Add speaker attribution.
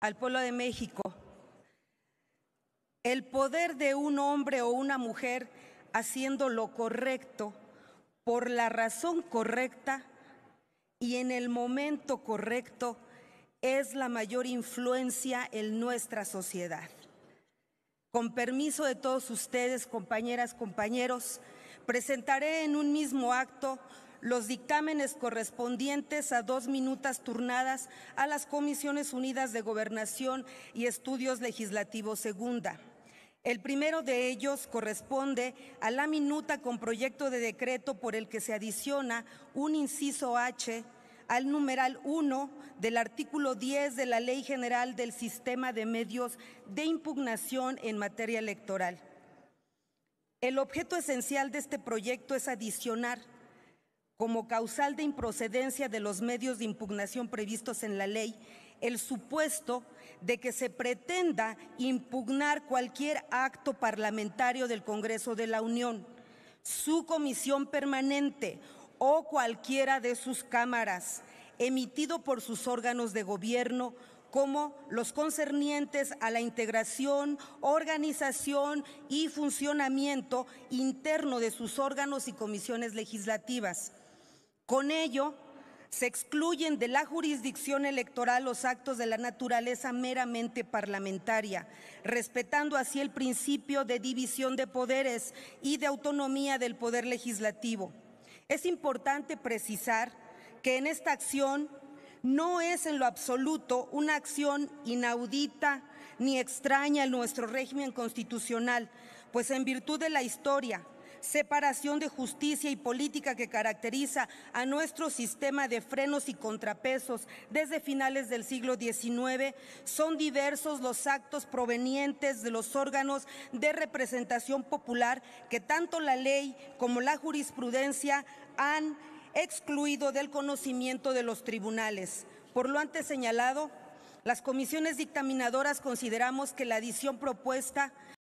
Speaker 1: al pueblo de México. El poder de un hombre o una mujer haciendo lo correcto por la razón correcta y en el momento correcto es la mayor influencia en nuestra sociedad. Con permiso de todos ustedes, compañeras, compañeros, presentaré en un mismo acto los dictámenes correspondientes a dos minutas turnadas a las Comisiones Unidas de Gobernación y Estudios Legislativos Segunda. El primero de ellos corresponde a la minuta con proyecto de decreto por el que se adiciona un inciso H al numeral 1 del artículo 10 de la Ley General del Sistema de Medios de Impugnación en materia electoral. El objeto esencial de este proyecto es adicionar como causal de improcedencia de los medios de impugnación previstos en la ley el supuesto de que se pretenda impugnar cualquier acto parlamentario del Congreso de la Unión, su comisión permanente o cualquiera de sus cámaras, emitido por sus órganos de gobierno, como los concernientes a la integración, organización y funcionamiento interno de sus órganos y comisiones legislativas con ello, se excluyen de la jurisdicción electoral los actos de la naturaleza meramente parlamentaria, respetando así el principio de división de poderes y de autonomía del poder legislativo. Es importante precisar que en esta acción no es en lo absoluto una acción inaudita ni extraña en nuestro régimen constitucional, pues en virtud de la historia, separación de justicia y política que caracteriza a nuestro sistema de frenos y contrapesos desde finales del siglo XIX, son diversos los actos provenientes de los órganos de representación popular que tanto la ley como la jurisprudencia han excluido del conocimiento de los tribunales. Por lo antes señalado, las comisiones dictaminadoras consideramos que la adición propuesta